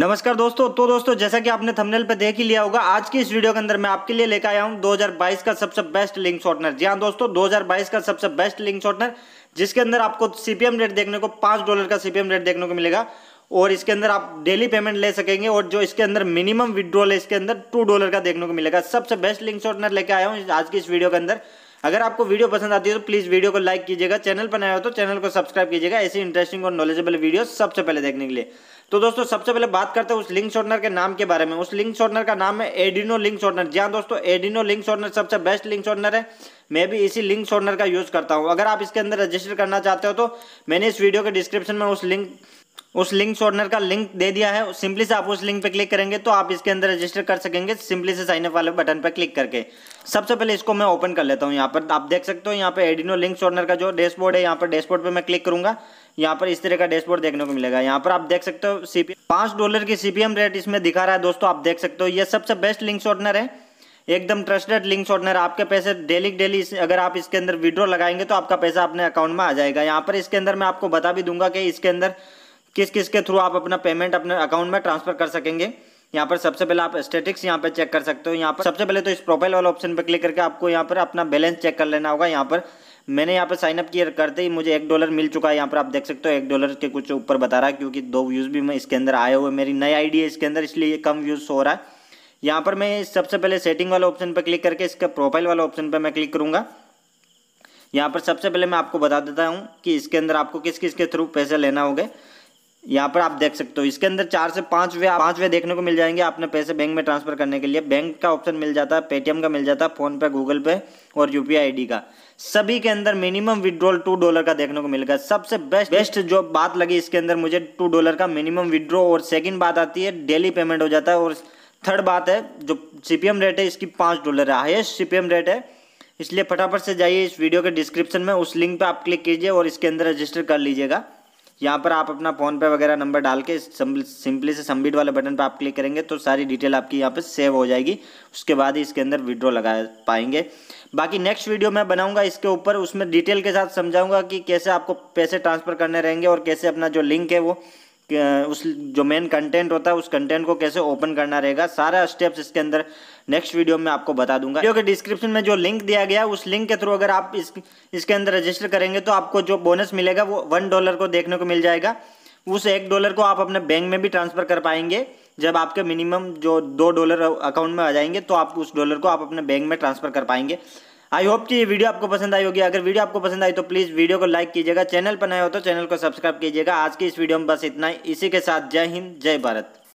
नमस्कार दोस्तों तो दोस्तों जैसा कि आपने थंबनेल पे देख ही लिया होगा आज की इस वीडियो के अंदर मैं आपके लिए लेकर आया हूं 2022 का सबसे बेस्ट लिंक शॉर्टनर जी हाँ दोस्तों 2022 का सबसे बेस्ट लिंक शॉर्टनर जिसके अंदर आपको सीपीएम रेट देखने को पांच डॉलर का सीपीएम रेट देखने को मिलेगा और इसके अंदर आप डेली पेमेंट ले सकेंगे और जो इसके अंदर मिनिमम विड्रॉल है इसके अंदर टू डॉलर का देखने को मिलेगा सबसे बेस्ट लिंक शॉर्टनर लेके आया हूँ आज की इस वीडियो के अंदर अगर आपको वीडियो पसंद आती है तो प्लीज़ वीडियो को लाइक कीजिएगा चैनल पर नया हो तो चैनल को सब्सक्राइब कीजिएगा ऐसी इंटरेस्टिंग और नॉलेजेबल वीडियो सबसे पहले देखने के लिए तो दोस्तों सबसे पहले बात करते हैं उस लिंक शॉर्टनर के नाम के बारे में उस लिंक शॉर्टनर का नाम है एडिनो लिंक शॉर्टनर जी हाँ दोस्तों एडिनो लिंक शॉर्टनर सबसे बेस्ट लिंक शॉर्टनर है मैं भी इसी लिंक शॉर्टनर का यूज़ करता हूँ अगर आप इसके अंदर रजिस्टर करना चाहते हो तो मैंने इस वीडियो के डिस्क्रिप्शन में उस लिंक उस लिंक शॉर्टनर का लिंक दे दिया है सिंपली से आप उस लिंक पर क्लिक करेंगे तो आप इसके अंदर रजिस्टर कर सकेंगे सिंपली से साइनअप वाले बटन पर क्लिक करके सबसे पहले इसको मैं ओपन कर लेता हूँ यहाँ पर आप देख सकते हो यहाँ पर एडिनो लिंक शॉर्टनर का जो डैशबोर्ड है यहाँ पर डैशबोर्ड पर मैं क्लिक करूँगा यहाँ पर इस तरह का डैशबोर्ड देखने को मिलेगा यहाँ पर आप देख सकते हो सी पाँच डॉलर की सीपीएम रेट इसमें दिखा रहा है दोस्तों आप देख सकते हो ये सबसे बेस्ट लिंक शॉर्टनर है एकदम ट्रस्टेड लिंक शॉर्टनर आपके पैसे डेली डेली अगर आप इसके अंदर विड्रॉ लगाएंगे तो आपका पैसा अपने अकाउंट में आ जाएगा यहाँ पर इसके अंदर मैं आपको बता भी दूंगा कि इसके अंदर किस किस के थ्रू आप अपना पेमेंट अपने अकाउंट में ट्रांसफर कर सकेंगे यहाँ पर सबसे पहले आप स्टेटिक्स यहाँ पर चेक कर सकते हो यहाँ पर सबसे पहले तो इस प्रोफाइल वाले ऑप्शन पर क्लिक करके आपको यहाँ पर अपना बैलेंस चेक कर लेना होगा यहाँ पर मैंने यहाँ पर साइनअप किया करते ही मुझे एक डॉलर मिल चुका है यहाँ पर आप देख सकते हो एक डॉलर के कुछ ऊपर बता रहा है क्योंकि दो व्यूज़ भी मैं इसके अंदर आए हुए मेरी नई आईडी है इसके अंदर इसलिए कम व्यूज़ हो रहा है यहाँ पर मैं सबसे पहले सेटिंग वाले ऑप्शन पर क्लिक करके इसके प्रोफाइल वाला ऑप्शन पर मैं क्लिक करूँगा यहाँ पर सबसे पहले मैं आपको बता देता हूँ कि इसके अंदर आपको किस किस के थ्रू पैसे लेना होगा यहाँ पर आप देख सकते हो इसके अंदर चार से पांच वे पांच वे देखने को मिल जाएंगे आपने पैसे बैंक में ट्रांसफर करने के लिए बैंक का ऑप्शन मिल जाता है पेटीएम का मिल जाता है फोनपे गूगल पे और यूपीआई आई का सभी के अंदर मिनिमम विड्रॉल टू डॉलर का देखने को मिलेगा सबसे बेस्ट बेस्ट जो बात लगी इसके अंदर मुझे टू डॉलर का मिनिमम विड्रॉ और सेकेंड बात आती है डेली पेमेंट हो जाता है और थर्ड बात है जो सीपीएम रेट है इसकी पाँच डॉलर है हाइस्ट सीपीएम रेट है इसलिए फटाफट से जाइए इस वीडियो के डिस्क्रिप्शन में उस लिंक पर आप क्लिक कीजिए और इसके अंदर रजिस्टर कर लीजिएगा यहाँ पर आप अपना फ़ोन पे वगैरह नंबर डाल के सिंपली से सबमिट वाले बटन पर आप क्लिक करेंगे तो सारी डिटेल आपकी यहाँ पर सेव हो जाएगी उसके बाद ही इसके अंदर विड्रॉ लगा पाएंगे बाकी नेक्स्ट वीडियो मैं बनाऊंगा इसके ऊपर उसमें डिटेल के साथ समझाऊंगा कि कैसे आपको पैसे ट्रांसफ़र करने रहेंगे और कैसे अपना जो लिंक है वो उस जो मेन कंटेंट होता है उस कंटेंट को कैसे ओपन करना रहेगा सारा स्टेप्स इसके अंदर नेक्स्ट वीडियो में आपको बता दूंगा क्योंकि डिस्क्रिप्शन में जो लिंक दिया गया उस लिंक के थ्रू अगर आप इस इसके अंदर रजिस्टर करेंगे तो आपको जो बोनस मिलेगा वो वन डॉलर को देखने को मिल जाएगा उस एक डॉलर को आप अपने बैंक में भी ट्रांसफर कर पाएंगे जब आपके मिनिमम जो दो डॉलर अकाउंट में आ जाएंगे तो आप उस डॉलर को आप अपने बैंक में ट्रांसफर कर पाएंगे आई होप कि ये वीडियो आपको पसंद आई होगी अगर वीडियो आपको पसंद आई तो प्लीज़ वीडियो को लाइक कीजिएगा चैनल पर नए हो तो चैनल को सब्सक्राइब कीजिएगा आज की इस वीडियो में बस इतना ही इसी के साथ जय हिंद जय भारत